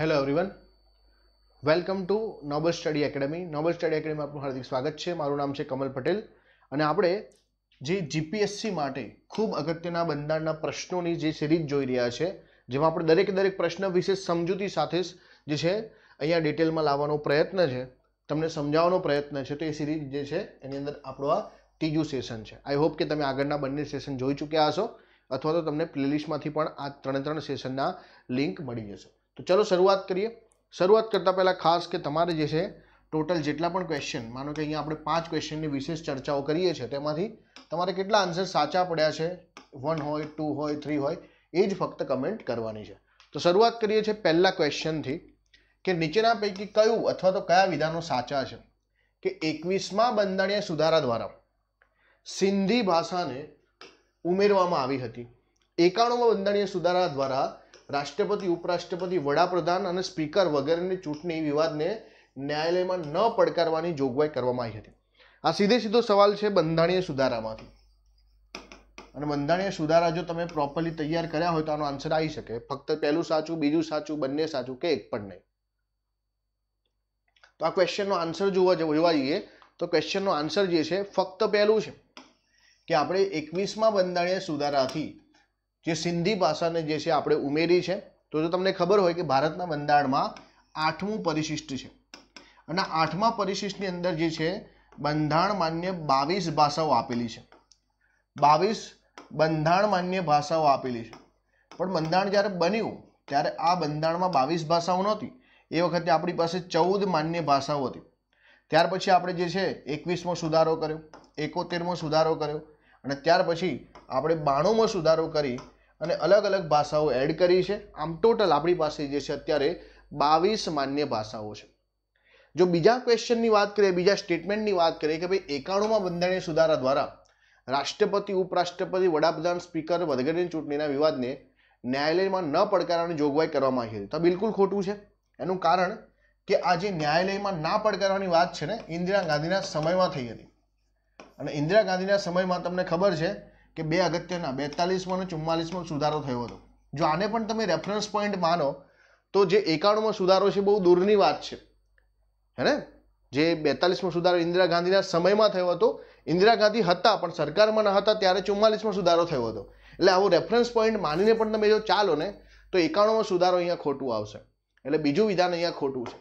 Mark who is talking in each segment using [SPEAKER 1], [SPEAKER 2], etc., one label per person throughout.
[SPEAKER 1] hello everyone welcome to Noble Study Academy Noble Study Academy આપનું હાર્દિક સ્વાગત છે મારું નામ છે કમલ પટેલ અને આપણે જે જીપીએસસી માટે ખૂબ અગત્યના બંધારણના પ્રશ્નોની જે સિરીઝ જોઈ રહ્યા છે જેમાં આપણે દરેક દરેક પ્રશ્ન વિશે સમજૂતી સાથે જે છે અહીંયા ડિટેલમાં લાવવાનો પ્રયત્ન છે તમને સમજાવવાનો પ્રયત્ન છે તો એ સિરીઝ જે છે એની અંદર આપણો આ ત્રીજું સેશન છે આઈ હોપ કે તમે આગળના બંને સેશન જોઈ ચૂક્યા હશો અથવા તો તમને પ્લેલિસ્ટમાંથી પણ આ ત્રણે ત્રણ સેશનના લિંક મળી જશે તો ચલો શરૂઆત કરીએ શરૂઆત કરતાં પહેલાં ખાસ કે તમારે જે છે ટોટલ જેટલા પણ ક્વેશ્ચન માનો કે અહીંયા આપણે પાંચ ક્વેશ્ચનની વિશેષ ચર્ચાઓ કરીએ છીએ તેમાંથી તમારે કેટલા આન્સર સાચા પડ્યા છે વન હોય ટુ હોય થ્રી હોય એ જ ફક્ત કમેન્ટ કરવાની છે તો શરૂઆત કરીએ છીએ પહેલાં ક્વેશ્ચનથી કે નીચેના પૈકી કયું અથવા તો કયા વિધાનો સાચા છે કે એકવીસમાં બંધારણીય સુધારા દ્વારા સિંધી ભાષાને ઉમેરવામાં આવી હતી એકાણુંમાં બંધારણીય સુધારા દ્વારા રાષ્ટ્રપતિ ઉપરાષ્ટ્રપતિ વડાપ્રધાન અને સ્પીકર વગેરેની ચૂંટણી વિવાદને ન્યાયાલયમાં ન પડકારવાની જોગવાઈ કરવામાં આવી હતી આ સીધે સીધો સવાલ છે બંધારણીય સુધારામાંથી અને બંધારણીય સુધારા જો તમે પ્રોપરલી તૈયાર કર્યા હોય તો આનો આન્સર આવી શકે ફક્ત પહેલું સાચું બીજું સાચું બંને સાચું કે એક પણ નહીં તો આ ક્વેશ્ચનનો આન્સર જોવા જોવા જઈએ તો ક્વેશ્ચનનો આન્સર જે છે ફક્ત પહેલું છે કે આપણે એકવીસમાં બંધારણીય સુધારાથી જે સિંધી ભાષાને જે છે આપણે ઉમેરી છે તો જો તમને ખબર હોય કે ભારતના બંધારણમાં આઠમું પરિશિષ્ટ છે અને આઠમા પરિશિષ્ટની અંદર જે છે બંધારણ માન્ય બાવીસ ભાષાઓ આપેલી છે બાવીસ બંધારણ માન્ય ભાષાઓ આપેલી છે પણ બંધારણ જ્યારે બન્યું ત્યારે આ બંધારણમાં બાવીસ ભાષાઓ નહોતી એ વખતે આપણી પાસે ચૌદ માન્ય ભાષાઓ હતી ત્યાર પછી આપણે જે છે એકવીસમો સુધારો કર્યો એકોતેરમો સુધારો કર્યો અને ત્યાર પછી આપણે બાણુંમાં સુધારો કરી અને અલગ અલગ ભાષાઓ એડ કરી છે આમ ટોટલ આપણી પાસે જે છે અત્યારે બાવીસ માન્ય ભાષાઓ છે જો બીજા ક્વેશ્ચનની વાત કરીએ બીજા સ્ટેટમેન્ટની વાત કરીએ કે ભાઈ એકાણુંમાં બંધારણીય સુધારા દ્વારા રાષ્ટ્રપતિ ઉપરાષ્ટ્રપતિ વડાપ્રધાન સ્પીકર વગેરેની ચૂંટણીના વિવાદને ન્યાયાલયમાં ન પડકારવાની જોગવાઈ કરવામાં આવી હતી તો બિલકુલ ખોટું છે એનું કારણ કે આજે ન્યાયાલયમાં ના પડકારવાની વાત છે ને ઇન્દિરા ગાંધીના સમયમાં થઈ હતી અને ઇન્દિરા ગાંધીના સમયમાં તમને ખબર છે કે બે અગત્યના બેતાલીસમાં અને ચુમ્માલીસમાં સુધારો થયો હતો જો આને પણ તમે રેફરન્સ પોઈન્ટ માનો તો જે એકાણુંમાં સુધારો છે બહુ દૂરની વાત છે હે ને જે બેતાલીસમાં સુધારો ઇન્દિરા ગાંધીના સમયમાં થયો હતો ઇન્દિરા ગાંધી હતા પણ સરકારમાં ન હતા ત્યારે ચુમ્માલીસમાં સુધારો થયો હતો એટલે આવો રેફરન્સ પોઈન્ટ માનીને પણ તમે જો ચાલો ને તો એકાણુંમાં સુધારો અહીંયા ખોટું આવશે એટલે બીજું વિધાન અહીંયા ખોટું છે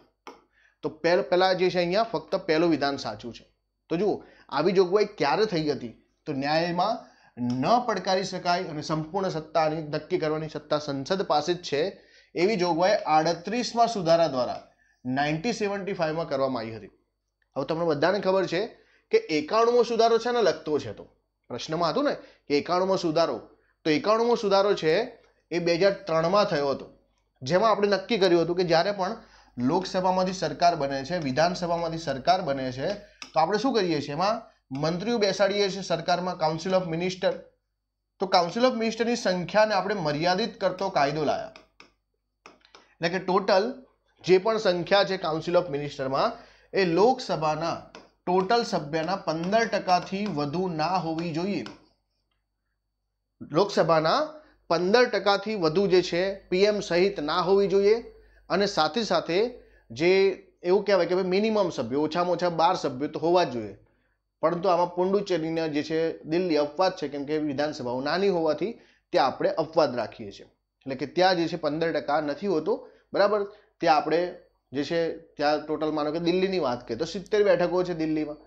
[SPEAKER 1] તો પહેલ પહેલાં જે છે અહીંયા ફક્ત પહેલું વિધાન સાચું છે તો જુઓ આવી જોગવાઈ ક્યારે થઈ હતી તો ન્યાયમાં ન પડકારી શકાય અને સંપૂર્ણ સત્તાની નક્કી કરવાની સત્તા સંસદ પાસે જ છે એવી જોગવાઈ આડત્રીસમાં સુધારા દ્વારા નાઇન્ટી સેવન્ટી ફાઇવમાં કરવામાં આવી હતી હવે તમને બધાને ખબર છે કે એકાણુંમો સુધારો છે ને લગતો છે તો પ્રશ્નમાં હતું ને કે એકાણુંમો સુધારો તો એકાણુંમો સુધારો છે એ બે હજાર ત્રણમાં થયો હતો જેમાં આપણે નક્કી કર્યું હતું કે જ્યારે પણ લોકસભામાંથી સરકાર બને છે વિધાનસભામાંથી સરકાર બને છે તો આપણે શું કરીએ છીએ એમાં મંત્રીઓ બેસાડીએ છીએ સરકારમાં કાઉન્સિલ ઓફ મિનિસ્ટર તો કાઉન્સિલ ઓફ મિનિસ્ટરની સંખ્યાને આપણે મર્યાદિત કરતો કાયદો લાયા એટલે કે ટોટલ જે પણ સંખ્યા છે કાઉન્સિલ ઓફ મિનિસ્ટરમાં એ લોકસભાના ટોટલ સભ્યના પંદર ટકાથી વધુ ના હોવી જોઈએ લોકસભાના પંદર ટકાથી વધુ જે છે પીએમ સહિત ના હોવી જોઈએ અને સાથે સાથે જે એવું કહેવાય કે ભાઈ મિનિમમ સભ્યો ઓછામાં ઓછા બાર સભ્યો તો હોવા જ જોઈએ પરંતુ આમાં પોંડુચેરીના જે છે દિલ્હી અપવાદ છે કેમ કે વિધાનસભાઓ નાની હોવાથી ત્યાં આપણે અપવાદ રાખીએ છીએ એટલે કે ત્યાં જે છે પંદર ટકા નથી હોતો બરાબર ત્યાં આપણે જે છે ત્યાં ટોટલ માનો કે દિલ્હીની વાત કરીએ તો સિત્તેર બેઠકો છે દિલ્હીમાં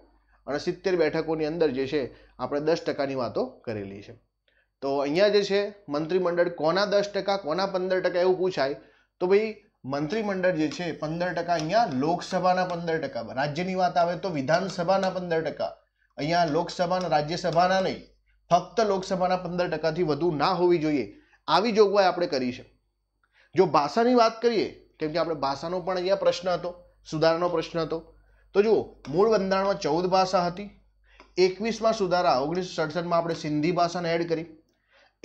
[SPEAKER 1] અને સિત્તેર બેઠકોની અંદર જે છે આપણે દસ ટકાની વાતો કરેલી છે તો અહીંયા જે છે મંત્રીમંડળ કોના દસ ટકા કોના પંદર ટકા એવું પૂછાય તો ભાઈ મંત્રીમંડળ જે છે પંદર ટકા અહીંયા લોકસભાના પંદર ટકા રાજ્યની વાત આવે તો વિધાનસભાના પંદર ટકા અહીંયા લોકસભાના રાજ્યસભાના નહીં ફક્ત લોકસભાના પંદર ટકાથી વધુ ના હોવી જોઈએ આવી જોગવાઈ આપણે કરી છે જો ભાષાની વાત કરીએ કેમ કે આપણે ભાષાનો પણ અહીંયા પ્રશ્ન હતો સુધારાનો પ્રશ્ન હતો તો જુઓ મૂળ બંધારણમાં ચૌદ ભાષા હતી એકવીસમાં સુધારા ઓગણીસો સડસઠમાં આપણે સિંધી ભાષાને એડ કરી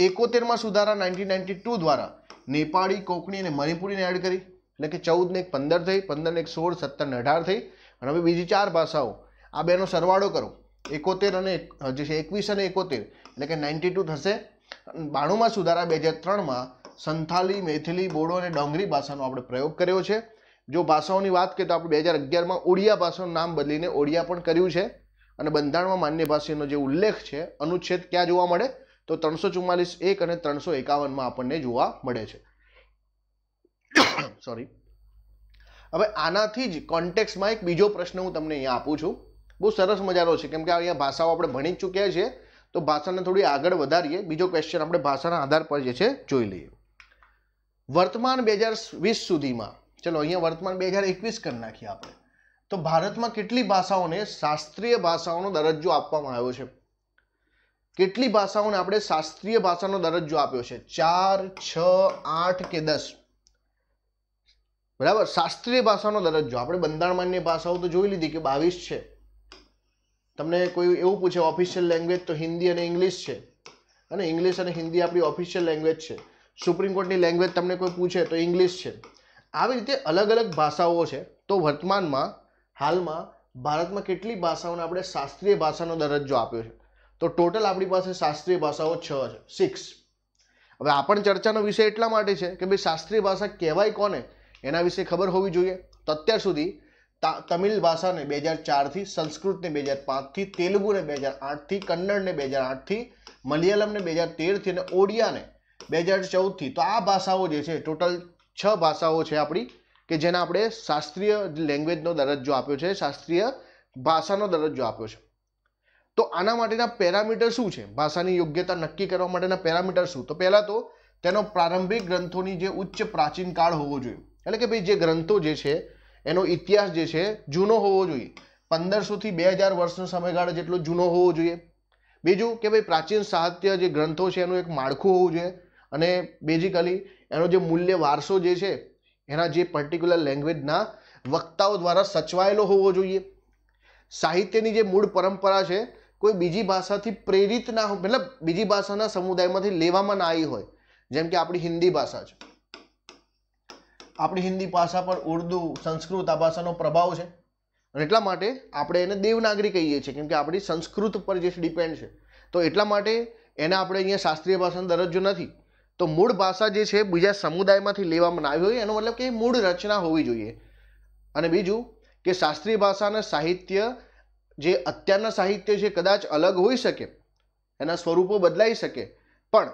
[SPEAKER 1] એકોતેરમાં સુધારા નાઇન્ટીન નાઇન્ટી ટુ દ્વારા નેપાળી કોકણી અને મણિપુરીને એડ કરી એટલે કે ચૌદને એક પંદર થઈ પંદરને એક સોળ સત્તરને અઢાર થઈ અને હવે બીજી ચાર ભાષાઓ આ બેનો સરવાળો કરો એકોતેર અને જે છે એકવીસ અને એકોતેર એટલે કે નાઇન્ટી ટુ થશે બાણુંમાં સુધારા બે હજાર ત્રણમાં સંથાલી મેથિલી બોડો અને ડોંગરી ભાષાનો આપણે પ્રયોગ કર્યો છે જો ભાષાઓની વાત કરીએ તો આપણે બે હજાર અગિયારમાં ઓડિયા ભાષાનું નામ બદલીને ઓડિયા પણ કર્યું છે અને બંધારણમાં માન્ય ભાષીનો જે ઉલ્લેખ છે અનુચ્છેદ ક્યાં જોવા મળે તો ત્રણસો ચુમ્માલીસ એક અને ત્રણસો એકાવનમાં આપણને જોવા મળે છે સોરી હવે આનાથી જ કોન્ટેક્સમાં એક બીજો પ્રશ્ન હું તમને અહીંયા આપું છું બહુ સરસ મજાનો છે કેમ કે અહીંયા ભાષાઓ આપણે ભણી ચૂક્યા છીએ તો ભાષાને થોડી આગળ વધારીએ બીજો ક્વેશ્ચન આપણે ભાષાના આધાર પર જે છે જોઈ લઈએ વર્તમાન બે હજાર વીસ સુધીમાં ચલો અહીંયા વર્તમાન બે હજાર એકવીસ કરી નાખીએ આપણે તો ભારતમાં કેટલી ભાષાઓને શાસ્ત્રીય ભાષાઓનો દરજ્જો આપવામાં આવ્યો છે કેટલી ભાષાઓને આપણે શાસ્ત્રીય ભાષાનો દરજ્જો આપ્યો છે ચાર છ આઠ કે દસ બરાબર શાસ્ત્રીય ભાષાનો દરજ્જો આપણે બંધારણમાન્ય ભાષાઓ તો જોઈ લીધી કે બાવીસ છે તમને કોઈ એવું પૂછે ઓફિશિયલ લેંગ્વેજ તો હિન્દી અને ઇંગ્લિશ છે અને ઇંગ્લિશ અને હિન્દી આપણી ઓફિશિયલ લેંગ્વેજ છે સુપ્રીમ કોર્ટની લેંગ્વેજ તમને કોઈ પૂછે તો ઇંગ્લિશ છે આવી રીતે અલગ અલગ ભાષાઓ છે તો વર્તમાનમાં હાલમાં ભારતમાં કેટલી ભાષાઓને આપણે શાસ્ત્રીય ભાષાનો દરજ્જો આપ્યો છે તો ટોટલ આપણી પાસે શાસ્ત્રીય ભાષાઓ છ છે સિક્સ હવે આપણ ચર્ચાનો વિષય એટલા માટે છે કે ભાઈ શાસ્ત્રીય ભાષા કહેવાય કોને એના વિશે ખબર હોવી જોઈએ તો અત્યાર સુધી તમિલ ભાષાને બે હજાર ચારથી સંસ્કૃતને બે હજાર પાંચથી તેલુગુને બે હજાર આઠથી કન્નડને બે હજાર આઠથી મલયાલમને બે હજાર તેરથી અને ઓડિયાને બે હજાર ચૌદથી તો આ ભાષાઓ જે છે ટોટલ છ ભાષાઓ છે આપણી કે જેને આપણે શાસ્ત્રીય લેંગ્વેજનો દરજ્જો આપ્યો છે શાસ્ત્રીય ભાષાનો દરજ્જો આપ્યો છે તો આના માટેના પેરામીટર શું છે ભાષાની યોગ્યતા નક્કી કરવા માટેના પેરામીટર શું તો પહેલાં તો તેનો પ્રારંભિક ગ્રંથોની જે ઉચ્ચ પ્રાચીન કાળ હોવો જોઈએ એટલે કે ભાઈ જે ગ્રંથો જે છે એનો ઇતિહાસ જે છે જૂનો હોવો જોઈએ પંદરસોથી બે હજાર વર્ષનો સમયગાળો જેટલો જૂનો હોવો જોઈએ બીજું કે ભાઈ પ્રાચીન સાહિત્ય જે ગ્રંથો છે એનું એક માળખું હોવું જોઈએ અને બેઝિકલી એનો જે મૂલ્ય વારસો જે છે એના જે પર્ટિક્યુલર લેંગ્વેજના વક્તાઓ દ્વારા સચવાયેલો હોવો જોઈએ સાહિત્યની જે મૂળ પરંપરા છે કોઈ બીજી ભાષાથી પ્રેરિત ના હોય મતલબ બીજી ભાષાના સમુદાયમાંથી લેવામાં ના આવી હોય જેમ કે આપણી હિન્દી ભાષા છે આપણી હિન્દી ભાષા પર ઉર્દુ સંસ્કૃત આ ભાષાનો પ્રભાવ છે એટલા માટે આપણે એને દેવનાગરી કહીએ છીએ કેમકે આપણી સંસ્કૃત પર જે ડિપેન્ડ છે તો એટલા માટે એને આપણે અહીંયા શાસ્ત્રીય ભાષાનો દરજ્જો નથી તો મૂળ ભાષા જે છે બીજા સમુદાયમાંથી લેવામાં આવી હોય એનો મતલબ કે મૂળ રચના હોવી જોઈએ અને બીજું કે શાસ્ત્રીય ભાષાના સાહિત્ય જે અત્યારના સાહિત્ય છે કદાચ અલગ હોઈ શકે એના સ્વરૂપો બદલાઈ શકે પણ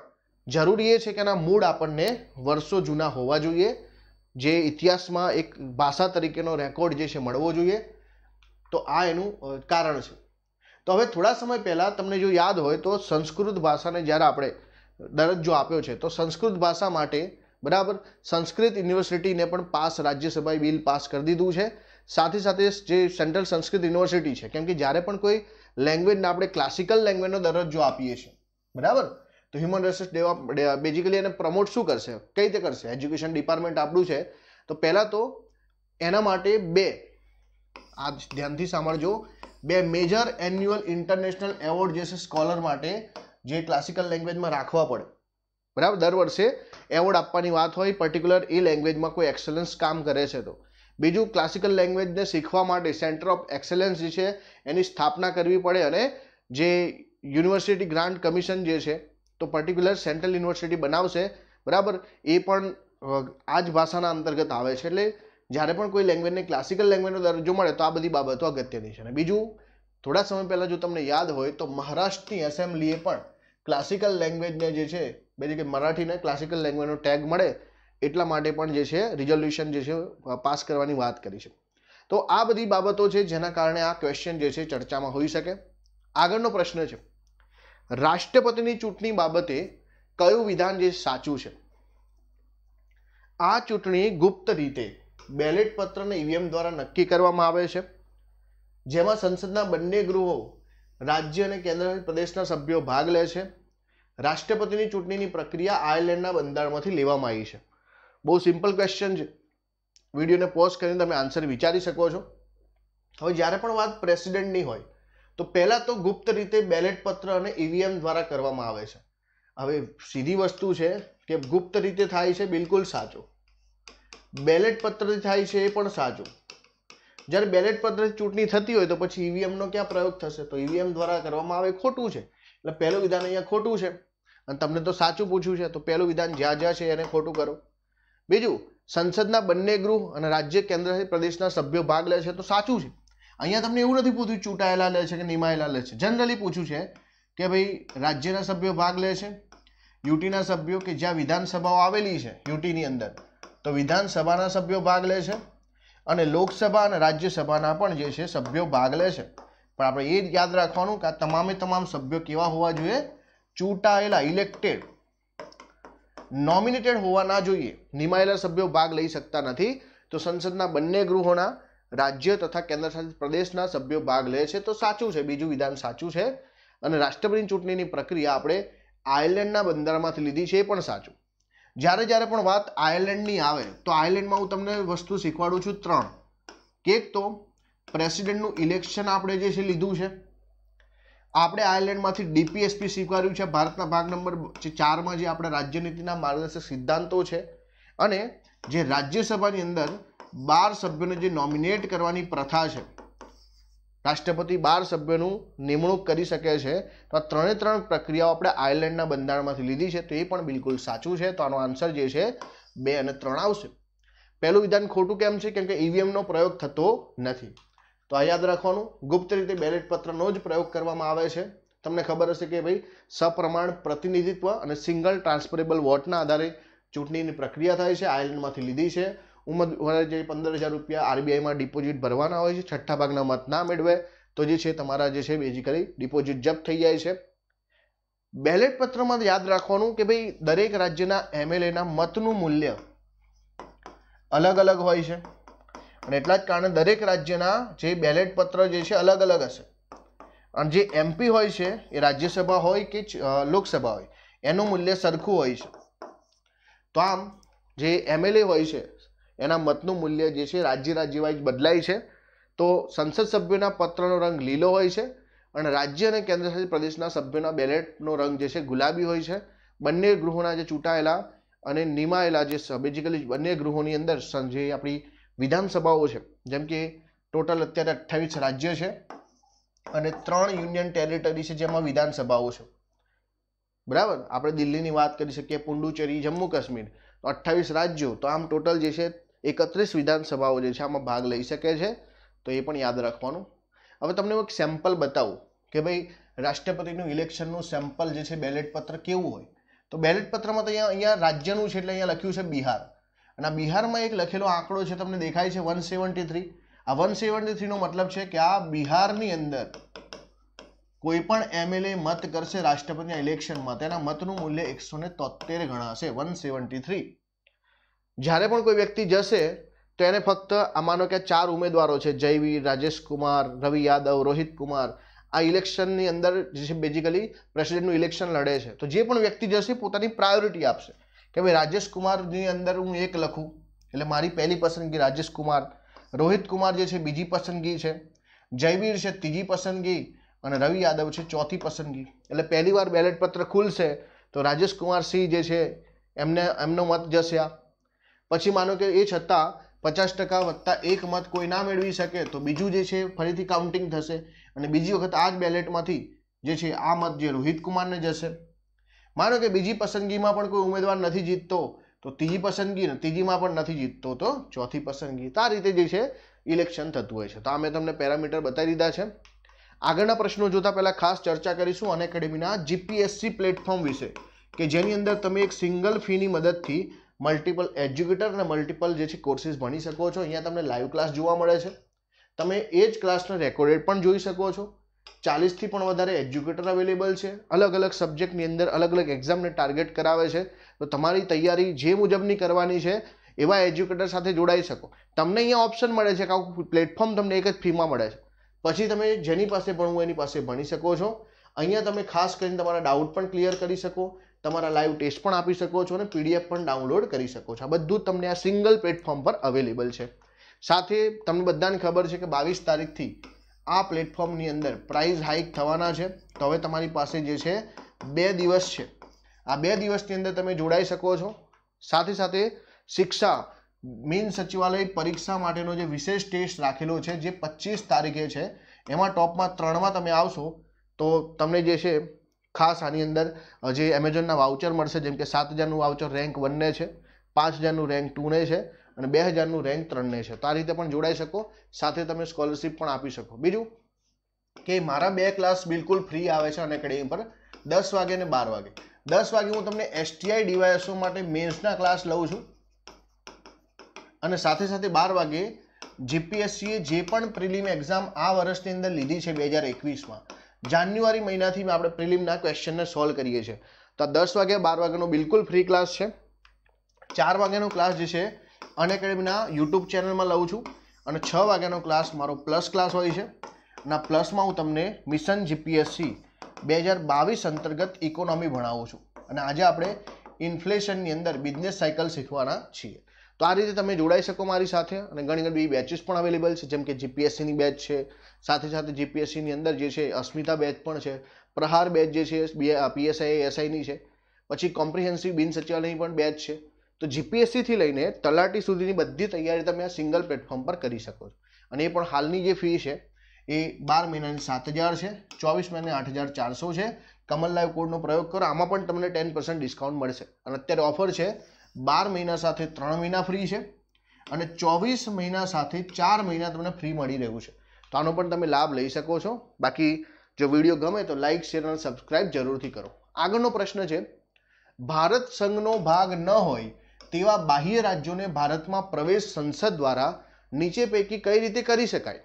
[SPEAKER 1] જરૂરી એ છે કે એના મૂળ આપણને વર્ષો જૂના હોવા જોઈએ જે ઇતિહાસમાં એક ભાષા તરીકેનો રેકોર્ડ જે છે મળવો જોઈએ તો આ એનું કારણ છે તો હવે થોડા સમય પહેલાં તમને જો યાદ હોય તો સંસ્કૃત ભાષાને જ્યારે આપણે દરજ્જો આપ્યો છે તો સંસ્કૃત ભાષા માટે બરાબર સંસ્કૃત યુનિવર્સિટીને પણ પાસ રાજ્યસભાએ બિલ પાસ કરી દીધું છે સાથે સાથે જે સેન્ટ્રલ સંસ્કૃત યુનિવર્સિટી છે કેમ કે જ્યારે પણ કોઈ લેંગ્વેજને આપણે ક્લાસિકલ લેંગ્વેજનો દરજ્જો આપીએ છીએ બરાબર તો હ્યુમન રિસોર્સ ડેવા બેઝિકલી એને પ્રમોટ શું કરશે કઈ રીતે કરશે એજ્યુકેશન ડિપાર્ટમેન્ટ આપણું છે તો પહેલાં તો એના માટે બે આ ધ્યાનથી સાંભળજો બે મેજર એન્યુઅલ ઇન્ટરનેશનલ એવોર્ડ જે છે સ્કોલર માટે જે ક્લાસિકલ લેંગ્વેજમાં રાખવા પડે બરાબર દર વર્ષે એવોર્ડ આપવાની વાત હોય પર્ટિક્યુલર એ લેંગ્વેજમાં કોઈ એક્સેલન્સ કામ કરે છે તો બીજું ક્લાસિકલ લેંગ્વેજને શીખવા માટે સેન્ટર ઓફ એક્સેલન્સ જે છે એની સ્થાપના કરવી પડે અને જે યુનિવર્સિટી ગ્રાન્ટ કમિશન જે છે તો પર્ટિક્યુલર સેન્ટ્રલ યુનિવર્સિટી બનાવશે બરાબર એ પણ આ જ ભાષાના અંતર્ગત આવે છે એટલે જ્યારે પણ કોઈ લેંગ્વેજને ક્લાસિકલ લેંગ્વેજનો દરજ્જો મળે તો આ બધી બાબતો અગત્યની છે અને બીજું થોડા સમય પહેલાં જો તમને યાદ હોય તો મહારાષ્ટ્રની એસેમ્બલીએ પણ ક્લાસિકલ લેંગ્વેજને જે છે બીજી કે મરાઠીને ક્લાસિકલ લેંગ્વેજનો ટેગ મળે એટલા માટે પણ જે છે રિઝોલ્યુશન જે છે પાસ કરવાની વાત કરી છે તો આ બધી બાબતો છે જેના કારણે આ ક્વેશ્ચન જે છે ચર્ચામાં હોઈ શકે આગળનો પ્રશ્ન છે રાષ્ટ્રપતિની ચૂંટણી બાબતે કયું વિધાન જે સાચું છે આ ચૂંટણી ગુપ્ત રીતે બેલેટ પત્ર અને ઈવીએમ દ્વારા નક્કી કરવામાં આવે છે જેમાં સંસદના બંને ગૃહો રાજ્ય અને કેન્દ્ર પ્રદેશના સભ્યો ભાગ લે છે રાષ્ટ્રપતિની ચૂંટણીની પ્રક્રિયા આયર્લેન્ડના બંધારણમાંથી લેવામાં આવી છે બહુ સિમ્પલ ક્વેશ્ચન છે વિડીયોને પોઝ કરીને તમે આન્સર વિચારી શકો છો હવે જ્યારે પણ વાત પ્રેસિડેન્ટની હોય તો પહેલાં તો ગુપ્ત રીતે બેલેટ પત્ર અને ઈવીએમ દ્વારા કરવામાં આવે છે હવે સીધી વસ્તુ છે કે ગુપ્ત રીતે થાય છે બિલકુલ સાચું બેલેટ પત્રથી થાય છે એ પણ સાચું જ્યારે બેલેટ પત્રથી ચૂંટણી થતી હોય તો પછી ઈવીએમનો ક્યાં પ્રયોગ થશે તો ઈવીએમ દ્વારા કરવામાં આવે ખોટું છે એટલે પહેલું વિધાન અહીંયા ખોટું છે અને તમને તો સાચું પૂછ્યું છે તો પહેલું વિધાન જ્યાં જ્યાં છે એને ખોટું કરો બીજું સંસદના બંને ગૃહ અને રાજ્ય કેન્દ્ર પ્રદેશના સભ્યો ભાગ લે છે તો સાચું છે અહીંયા તમને એવું નથી પૂછ્યું ચૂંટાયેલા લે છે કે નિમાયેલા લે છે જનરલી પૂછ્યું છે કે ભાઈ રાજ્યના સભ્યો ભાગ લે છે યુટીના સભ્યો કે જ્યાં વિધાનસભાઓ આવેલી છે યુટીની અંદર તો વિધાનસભાના સભ્યો ભાગ લે છે અને લોકસભા અને રાજ્યસભાના પણ જે છે સભ્યો ભાગ લે છે પણ આપણે એ યાદ રાખવાનું કે આ તમામે તમામ સભ્યો કેવા હોવા જોઈએ ચૂંટાયેલા ઇલેક્ટેડ નોમિનેટેડ હોવા ના જોઈએ નિમાયેલા સભ્યો ભાગ લઈ શકતા નથી તો સંસદના બંને ગૃહોના રાજ્ય તથા કેન્દ્રશાસિત પ્રદેશના સભ્યો ભાગ લે છે તો સાચું છે બીજું વિધાન સાચું છે અને રાષ્ટ્રપતિની ચૂંટણીની પ્રક્રિયા આપણે આયર્લેન્ડના બંધારણમાંથી લીધી છે એ પણ સાચું જ્યારે જ્યારે પણ વાત આયર્લેન્ડની આવે તો આયર્લેન્ડમાં હું તમને વસ્તુ શીખવાડું છું ત્રણ કે એક તો પ્રેસિડેન્ટનું ઇલેક્શન આપણે જે છે લીધું છે આપણે આયર્લેન્ડમાંથી ડીપીએસપી સ્વીકાર્યું છે ભારતના ભાગ નંબર ચારમાં જે આપણા રાજ્યનીતિના માર્ગદર્શક સિદ્ધાંતો છે અને જે રાજ્યસભાની અંદર બાર સભ્યોને જે નોમિનેટ કરવાની પ્રથા છે રાષ્ટ્રપતિ બાર સભ્યોનું નિમણૂક કરી શકે છે તો આ ત્રણે ત્રણ પ્રક્રિયાઓ આપણે આયર્લેન્ડના બંધારણમાંથી લીધી છે તો એ પણ બિલકુલ સાચું છે તો આનો આન્સર જે છે બે અને ત્રણ આવશે પહેલું વિધાન ખોટું કેમ છે કેમ કે ઈવીએમનો e પ્રયોગ થતો નથી તો આ યાદ રાખવાનું ગુપ્ત રીતે બેલેટ પત્રનો જ પ્રયોગ કરવામાં આવે છે તમને ખબર હશે કે ભાઈ સપ્રમાણ પ્રતિનિધિત્વ અને સિંગલ ટ્રાન્સફરેબલ વોટના આધારે ચૂંટણીની પ્રક્રિયા થાય છે આયર્લેન્ડમાંથી લીધી છે ઉમેદવારે જે પંદર હજાર રૂપિયા આરબીઆઈમાં ડિપોઝિટ ભરવાના હોય છે છઠ્ઠા ભાગના મત ના મેળવે તો જે છે તમારા જે છે બેઝિકલી ડિપોઝિટ જપ્ત થઈ જાય છે બેલેટ પત્રમાં યાદ રાખવાનું કે ભાઈ દરેક રાજ્યના એમએલએના મતનું મૂલ્ય અલગ અલગ હોય છે અને એટલા જ કારણે દરેક રાજ્યના જે બેલેટ પત્ર જે છે અલગ અલગ હશે અને જે એમપી હોય છે એ રાજ્યસભા હોય કે લોકસભા હોય એનું મૂલ્ય સરખું હોય છે તો આમ જે એમએલએ હોય છે એના મતનું મૂલ્ય જે છે રાજ્ય રાજ્ય બદલાય છે તો સંસદ સભ્યોના પત્રનો રંગ લીલો હોય છે અને રાજ્ય અને કેન્દ્રશાસિત પ્રદેશના સભ્યોના બેલેટનો રંગ જે છે ગુલાબી હોય છે બંને ગૃહોના જે ચૂંટાયેલા અને નિમાયેલા જે બેઝિકલી બંને ગૃહોની અંદર જે આપણી વિધાનસભાઓ છે જેમ કે ટોટલ અત્યારે અઠ્ઠાવીસ રાજ્ય છે અને ત્રણ યુનિયન ટેરિટરી છે જેમાં વિધાનસભાઓ છે બરાબર આપણે દિલ્હીની વાત કરી શકીએ પુડુચેરી જમ્મુ કાશ્મીર તો અઠ્ઠાવીસ રાજ્યો તો આમ ટોટલ જે છે એકત્રીસ વિધાનસભાઓ જે છે આમાં ભાગ લઈ શકે છે તો એ પણ યાદ રાખવાનું હવે તમને હું એક સેમ્પલ બતાવું કે ભાઈ રાષ્ટ્રપતિનું ઇલેક્શનનું સેમ્પલ જે છે બેલેટ પત્ર કેવું હોય તો બેલેટ પત્રમાં તો અહીંયા અહીંયા રાજ્યનું છે એટલે અહીંયા લખ્યું છે બિહાર અને આ બિહારમાં એક લખેલો આંકડો છે તમને દેખાય છે વન સેવન્ટી થ્રી આ વન સેવન્ટી થ્રીનો મતલબ છે કે આ બિહારની અંદર કોઈ પણ એમએલએ મત કરશે રાષ્ટ્રપતિના ઇલેક્શનમાં તેના મતનું મૂલ્ય એકસો ને તોતેર ગણાશે વન સેવન્ટી થ્રી જ્યારે પણ કોઈ વ્યક્તિ જશે તો એને ફક્ત આમાંનો કે ચાર ઉમેદવારો છે જયવીર રાજેશ કુમાર રવિ યાદવ રોહિત કુમાર આ ઇલેક્શનની અંદર જે છે બેઝિકલી પ્રેસિડેન્ટનું ઇલેક્શન લડે છે તો જે પણ વ્યક્તિ જશે પોતાની પ્રાયોરિટી આપશે કે ભાઈ રાજેશ કુમારની અંદર હું એક લખું એટલે મારી પહેલી પસંદગી રાજેશ કુમાર રોહિત કુમાર જે છે બીજી પસંદગી છે જયવીર છે ત્રીજી પસંદગી અને રવિ યાદવ છે ચોથી પસંદગી એટલે પહેલીવાર બેલેટ પત્ર ખુલશે તો રાજેશ કુમાર સિંહ જે છે એમને એમનો મત જશે આ પછી માનો કે એ છતાં પચાસ ટકા વત્તા એક મત કોઈ ના મેળવી શકે તો બીજું જે છે ફરીથી કાઉન્ટિંગ થશે અને બીજી વખત આ જ બેલેટમાંથી જે છે આ મત જે રોહિત કુમારને જશે માનો કે બીજી પસંદગીમાં પણ કોઈ ઉમેદવાર નથી જીતતો તો ત્રીજી પસંદગી ને ત્રીજીમાં પણ નથી જીતતો તો ચોથી પસંદગી તો આ રીતે જે છે ઇલેક્શન થતું હોય છે તો આ મેં તમને પેરામીટર બતાવી દીધા છે આગળના પ્રશ્નો જોતાં પહેલાં ખાસ ચર્ચા કરીશું અન જીપીએસસી પ્લેટફોર્મ વિશે કે જેની અંદર તમે એક સિંગલ ફીની મદદથી મલ્ટિપલ એજ્યુકેટર અને મલ્ટિપલ જે છે કોર્સિસ ભણી શકો છો અહીંયા તમને લાઈવ ક્લાસ જોવા મળે છે તમે એ જ ક્લાસને રેકોર્ડેડ પણ જોઈ શકો છો ચાલીસથી પણ વધારે એજ્યુકેટર અવેલેબલ છે અલગ અલગ સબ્જેક્ટની અંદર અલગ અલગ એક્ઝામને ટાર્ગેટ કરાવે છે તો તમારી તૈયારી જે મુજબની કરવાની છે એવા એજ્યુકેટર સાથે જોડાઈ શકો તમને અહીંયા ઓપ્શન મળે છે કે આખું પ્લેટફોર્મ તમને એક જ ફીમાં મળે છે પછી તમે જેની પાસે ભણવું એની પાસે ભણી શકો છો અહીંયા તમે ખાસ કરીને તમારા ડાઉટ પણ ક્લિયર કરી શકો તમારા લાઈવ ટેસ્ટ પણ આપી શકો છો અને પીડીએફ પણ ડાઉનલોડ કરી શકો છો આ બધું તમને આ સિંગલ પ્લેટફોર્મ પર અવેલેબલ છે સાથે તમને બધાને ખબર છે કે બાવીસ તારીખથી આ પ્લેટફોર્મની અંદર પ્રાઇઝ હાઇક થવાના છે તો હવે તમારી પાસે જે છે બે દિવસ છે આ બે દિવસની અંદર તમે જોડાઈ શકો છો સાથે સાથે શિક્ષા મેઇન સચિવાલય પરીક્ષા માટેનો જે વિશેષ ટેસ્ટ રાખેલો છે જે પચીસ તારીખે છે એમાં ટોપમાં ત્રણમાં તમે આવશો તો તમને જે છે ખાસ આની અંદર જે એમેઝોનના વાઉચર મળશે જેમ કે સાત હજારનું વાઉચર રેન્ક વનને છે પાંચ હજારનું રેન્ક ટુને છે અને બે હજારનું રેન્ક ત્રણને છે તો આ રીતે પણ જોડાઈ શકો સાથે તમે સ્કોલરશિપ પણ આપી શકો બીજું કે મારા બે ક્લાસ બિલકુલ ફ્રી આવે છે અને અકેડેમી પર દસ વાગે ને બાર વાગે દસ વાગે હું તમને એસટીઆઈ ડીવાયએસઓ માટે મેન્સના ક્લાસ લઉં છું અને સાથે સાથે બાર વાગે જીપીએસસીએ જે પણ પ્રિલિમ એક્ઝામ આ વર્ષની અંદર લીધી છે બે હજાર એકવીસમાં જાન્યુઆરી મહિનાથી આપણે પ્રિલિમના ક્વેશ્ચનને સોલ્વ કરીએ છીએ તો આ દસ વાગે બાર વાગ્યાનો બિલકુલ ફ્રી ક્લાસ છે ચાર વાગ્યાનો ક્લાસ જે છે અનએકેડમીના યુટ્યુબ ચેનલમાં લઉં છું અને છ વાગ્યાનો ક્લાસ મારો પ્લસ ક્લાસ હોય છે ના પ્લસમાં હું તમને મિશન જીપીએસસી બે હજાર બાવીસ અંતર્ગત ઇકોનોમી ભણાવું છું અને આજે આપણે ઇન્ફ્લેશનની અંદર બિઝનેસ સાયકલ શીખવાના છીએ તો આ રીતે તમે જોડાઈ શકો મારી સાથે અને ઘણી ઘણી બેચીસ પણ અવેલેબલ છે જેમ કે જીપીએસસીની બેચ છે સાથે સાથે જીપીએસસીની અંદર જે છે અસ્મિતા બેચ પણ છે પ્રહાર બેચ જે છે પીએસઆઈ એસઆઈની છે પછી કોમ્પ્રિહેન્સિવ બિન સચિવાલયની પણ બેચ છે તો જીપીએસસીથી લઈને તલાટી સુધીની બધી તૈયારી તમે આ સિંગલ પ્લેટફોર્મ પર કરી શકો છો અને એ પણ હાલની જે ફી છે એ બાર મહિનાની સાત હજાર છે ચોવીસ મહિનાની આઠ હજાર ચારસો છે કમલ લાઈવ કોડનો પ્રયોગ કરો આમાં પણ તમને ટેન પર્સન્ટ ડિસ્કાઉન્ટ મળશે અને અત્યારે ઓફર છે બાર મહિના સાથે ત્રણ મહિના ફ્રી છે અને ચોવીસ મહિના સાથે ચાર મહિના તમને ફ્રી મળી રહ્યું છે તો આનો પણ તમે લાભ લઈ શકો છો બાકી જો વિડીયો ગમે તો લાઇક શેર અને સબસ્ક્રાઇબ જરૂરથી કરો આગળનો પ્રશ્ન છે ભારત સંઘનો ભાગ ન હોય તેવા બાહ્ય રાજ્યોને ભારતમાં પ્રવેશ સંસદ દ્વારા નીચે પૈકી કઈ રીતે કરી શકાય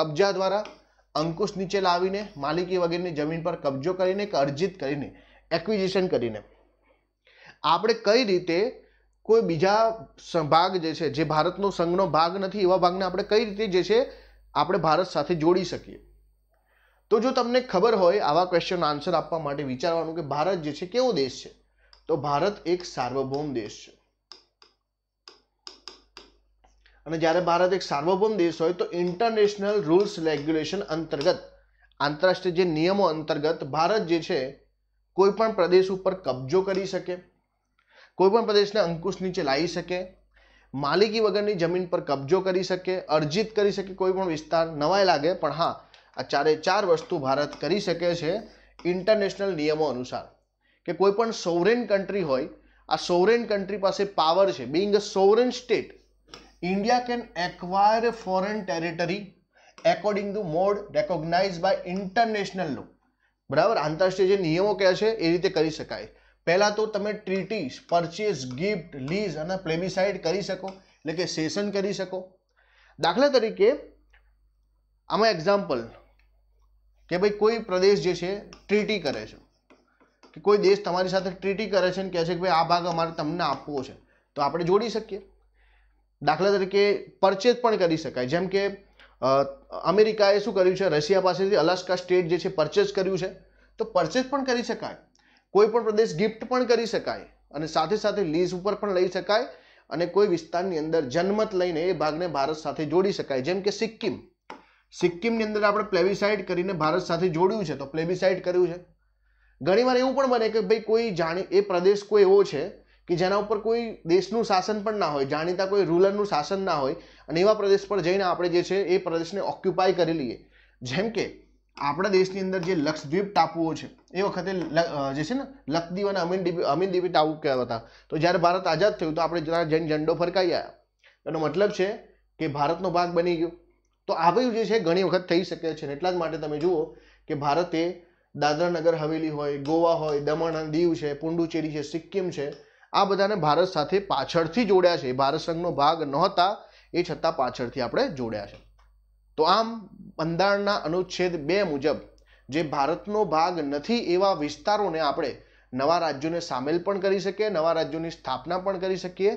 [SPEAKER 1] કબજા દ્વારા અંકુશ નીચે લાવીને માલિકી વગેરેની જમીન પર કબજો કરીને કે અર્જિત કરીને એક્વિઝિશન કરીને આપણે કઈ રીતે કોઈ બીજા ભાગ જે છે જે ભારતનો સંઘનો ભાગ નથી એવા ભાગને આપણે કઈ રીતે જે છે આપણે ભારત સાથે જોડી શકીએ તો જો તમને ખબર હોય આવા ક્વેશ્ચન આન્સર આપવા માટે વિચારવાનું કે ભારત જે છે કેવો દેશ છે તો ભારત એક સાર્વભૌમ દેશ છે અને જ્યારે ભારત એક સાર્વભૌમ દેશ હોય તો ઇન્ટરનેશનલ રૂલ્સ રેગ્યુલેશન અંતર્ગત આંતરરાષ્ટ્રીય જે નિયમો અંતર્ગત ભારત જે છે કોઈ પણ પ્રદેશ ઉપર કબજો કરી શકે કોઈ પણ પ્રદેશને અંકુશ નીચે લાવી શકે માલિકી વગરની જમીન પર કબજો કરી શકે અર્જિત કરી શકે કોઈ પણ વિસ્તાર નવાય લાગે પણ હા આ ચારે ચાર વસ્તુ ભારત કરી શકે છે ઇન્ટરનેશનલ નિયમો અનુસાર કે કોઈ પણ સોવરેન કન્ટ્રી હોય આ સોવરેન કન્ટ્રી પાસે પાવર છે being a sovereign state India can acquire foreign territory according to mode recognise by international law બરાબર આંતરરાષ્ટ્રીય જે નિયમો કહે છે એ રીતે કરી શકાય પહેલાં તો તમે ટ્રીટીસ પરચેસ ગિફ્ટ લીઝ અને પ્લેમિસાઇડ કરી શકો એટલે કે સેશન કરી શકો દાખલા તરીકે આમાં એક્ઝામ્પલ કે ભાઈ કોઈ પ્રદેશ જે છે ટ્રીટી કરે છે કે કોઈ દેશ તમારી સાથે ટ્રીટી કરે છે અને કહે છે કે ભાઈ આ ભાગ અમારે તમને આપવો છે તો આપણે જોડી શકીએ દાખલા તરીકે પરચેજ પણ કરી શકાય જેમ કે અમેરિકાએ શું કર્યું છે રશિયા પાસેથી અલાસ્કા સ્ટેટ જે છે પરચેસ કર્યું છે તો પરચેસ પણ કરી શકાય કોઈ પણ પ્રદેશ ગિફ્ટ પણ કરી શકાય અને સાથે સાથે લીઝ ઉપર પણ લઈ શકાય અને કોઈ વિસ્તારની અંદર જન્મત લઈને એ ભાગને ભારત સાથે જોડી શકાય જેમ કે સિક્કિમ સિક્કિમની અંદર આપણે પ્લેબિસાઇડ કરીને ભારત સાથે જોડ્યું છે તો પ્લેબિસાઇડ કર્યું છે ઘણીવાર એવું પણ બને કે ભાઈ કોઈ જાણી એ પ્રદેશ કોઈ એવો છે કે જેના ઉપર કોઈ દેશનું શાસન પણ ના હોય જાણીતા કોઈ રૂલરનું શાસન ના હોય અને એવા પ્રદેશ પર જઈને આપણે જે છે એ પ્રદેશને ઓક્યુપાય કરી લઈએ જેમ કે આપણા દેશની અંદર જે લક્ષદ્વીપ ટાપુઓ છે એ વખતે જે છે ને લક્ષદ્વીપ અને અમીનદ્વીપ અમીનદીપી ટાપુ કહેવાતા હતા તો જ્યારે ભારત આઝાદ થયું તો આપણે જરા જૈન ઝંડો ફરકાઈ આવ્યા એનો મતલબ છે કે ભારતનો ભાગ બની ગયો તો આવ્યું જે છે ઘણી વખત થઈ શકે છે એટલા જ માટે તમે જુઓ કે ભારતે દાદરાનગર હવેલી હોય ગોવા હોય દમણ દીવ છે પુંડુચેરી છે સિક્કિમ છે આ બધાને ભારત સાથે પાછળથી જોડ્યા છે ભારત સંઘનો ભાગ નહોતા એ છતાં પાછળથી આપણે જોડ્યા છે તો આમ બંધારણના અનુચ્છેદ બે મુજબ જે ભારતનો ભાગ નથી એવા વિસ્તારોને આપણે નવા રાજ્યોને સામેલ પણ કરી શકીએ નવા રાજ્યોની સ્થાપના પણ કરી શકીએ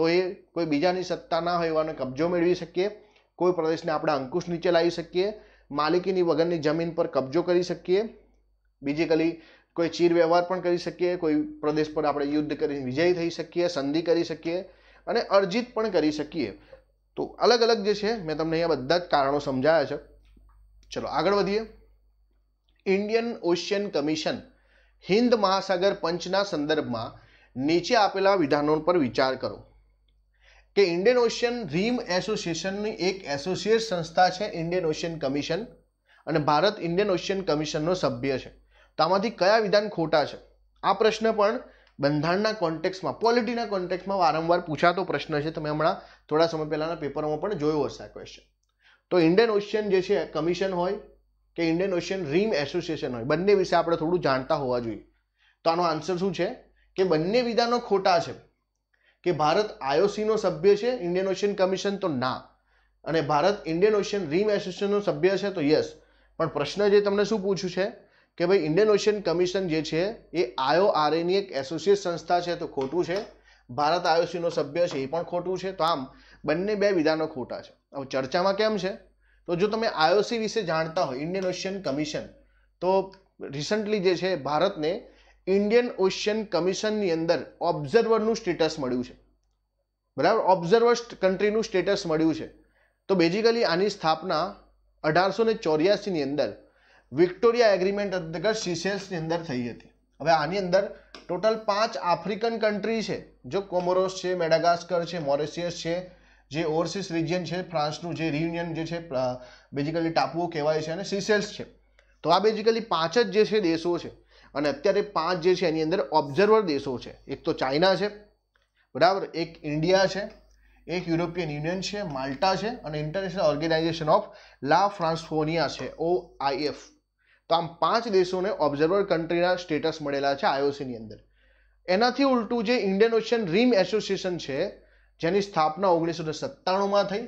[SPEAKER 1] તો એ કોઈ બીજાની સત્તા ના હોય એવાનો કબજો મેળવી શકીએ કોઈ પ્રદેશને આપણે અંકુશ નીચે લાવી શકીએ માલિકીની વગરની જમીન પર કબજો કરી શકીએ બીજીકલી કોઈ ચીર વ્યવહાર પણ કરી શકીએ કોઈ પ્રદેશ પર આપણે યુદ્ધ કરી વિજય થઈ શકીએ સંધિ કરી શકીએ અને અર્જિત પણ કરી શકીએ તો અલગ અલગ જે છે મેં તમને અહીંયા બધા જ કારણો સમજાયા છે ચલો આગળ વધીએ ઇન્ડિયન ઓશિયન કમિશન હિન્દ મહાસાગર પંચના સંદર્ભમાં નીચે આપેલા વિધાનો પર વિચાર કરો કે ઇન્ડિયન ઓશિયન રીમ એસોસિએશનની એક એસોસિએટ સંસ્થા છે ઇન્ડિયન ઓશિયન કમિશન અને ભારત ઇન્ડિયન ઓશિયન કમિશનનો સભ્ય છે તો આમાંથી કયા વિધાન ખોટા છે આ પ્રશ્ન પણ બંધારણના કોન્ટેક્સમાં પોલિટીના કોન્ટેક્સમાં વારંવાર પૂછાતો પ્રશ્ન છે તમે હમણાં થોડા સમય પહેલાંના પેપરોમાં પણ જોયો હશે આ ક્વેશ્ચન તો ઇન્ડિયન ઓશિયન જે છે કમિશન હોય કે ઇન્ડિયન ઓશિયન રીમ એસોસિએશન હોય બંને વિશે આપણે થોડું જાણતા હોવા જોઈએ તો આનો આન્સર શું છે કે બંને વિધાનો ખોટા છે કે ભારત આઈઓસીનો સભ્ય છે ઇન્ડિયન ઓશિયન કમિશન તો ના અને ભારત ઇન્ડિયન ઓશિયન રીમ એસોસિએશનનો સભ્ય છે તો યસ પણ પ્રશ્ન જે તમને શું પૂછ્યું છે કે ભાઈ ઇન્ડિયન ઓશિયન કમિશન જે છે એ આઈઓઆરએની એક એસોસિએટ સંસ્થા છે તો ખોટું છે ભારત આયોસીનો સભ્ય છે એ પણ ખોટું છે તો આમ બંને બે વિધાનો ખોટા છે હવે ચર્ચામાં કેમ છે તો જો તમે આયોસી વિશે જાણતા હોય ઇન્ડિયન ઓશિયન કમિશન તો રિસન્ટલી જે છે ભારતને ઇન્ડિયન ઓશિયન કમિશનની અંદર ઓબ્ઝર્વરનું સ્ટેટસ મળ્યું છે બરાબર ઓબ્ઝર્વર કન્ટ્રીનું સ્ટેટસ મળ્યું છે તો બેઝિકલી આની સ્થાપના અઢારસો ને ચોર્યાસીની અંદર વિક્ટોરિયા એગ્રીમેન્ટ અંતર્ગત સિસેલ્સની અંદર થઈ હતી હવે આની અંદર ટોટલ પાંચ આફ્રિકન કન્ટ્રી છે જો કોમોરોસ છે મેડાગાસ્કર છે મોરેશિયસ છે જે ઓવરસીસ રિજિયન છે ફ્રાન્સનું જે રિયુનિયન જે છે બેઝિકલી ટાપુઓ કહેવાય છે અને સિસેલ્સ છે તો આ બેઝિકલી પાંચ જ જે છે દેશો છે અને અત્યારે પાંચ જે છે એની અંદર ઓબ્ઝર્વર દેશો છે એક તો ચાઇના છે બરાબર એક ઇન્ડિયા છે એક યુરોપિયન યુનિયન છે માલ્ટા છે અને ઇન્ટરનેશનલ ઓર્ગેનાઇઝેશન ઓફ લા ફ્રાન્સફોનિયા છે ઓ આઈએફ તો આમ પાંચ દેશોને ઓબ્ઝર્વર કન્ટ્રીના સ્ટેટસ મળેલા છે આઈઓસીની અંદર એનાથી ઉલટું જે ઇન્ડિયન ઓશિયન રીમ એસોસિએશન છે જેની સ્થાપના ઓગણીસો ને સત્તાણુંમાં થઈ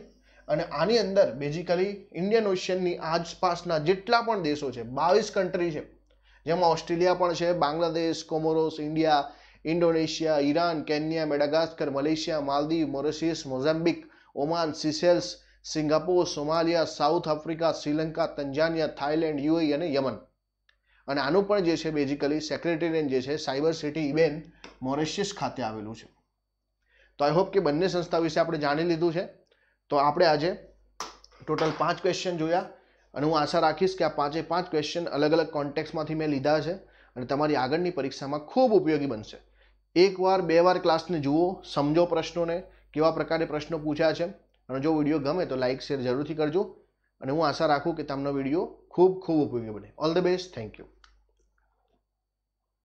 [SPEAKER 1] અને આની અંદર બેઝિકલી ઇન્ડિયન ઓશિયનની આસપાસના જેટલા પણ દેશો છે બાવીસ કન્ટ્રી છે જેમાં ઓસ્ટ્રેલિયા પણ છે Bangladesh Comoros India Indonesia Iran Kenya Madagascar Malaysia Maldives Mauritius Mozambique Oman Seychelles Singapore Somalia South Africa Sri Lanka Tanzania Thailand UAE અને યમન અને આનું પણ જે છે બેઝિકલી સેક્રેટરીએન જે છે સાયબર સિટી ઇબેન મોરેશિયસ ખાતે આવેલું છે તો આઈ હોપ કે બંને સંસ્થા વિશે આપણે જાણી લીધું છે તો આપણે આજે ટોટલ પાંચ ક્વેશ્ચન જોયા અને હું આશા રાખીશ કે આ પાંચે પાંચ ક્વેશ્ચન અલગ અલગ કોન્ટેક્સમાંથી મેં લીધા છે અને તમારી આગળની પરીક્ષામાં ખૂબ ઉપયોગી બનશે એકવાર બે વાર ક્લાસને જુઓ સમજો પ્રશ્નોને કેવા પ્રકારે પ્રશ્નો પૂછ્યા છે અને જો વિડીયો ગમે તો લાઇક શેર જરૂરથી કરજો અને હું આશા રાખું કે તમને વિડીયો ખૂબ ખૂબ ઉપયોગી બને all the best thank you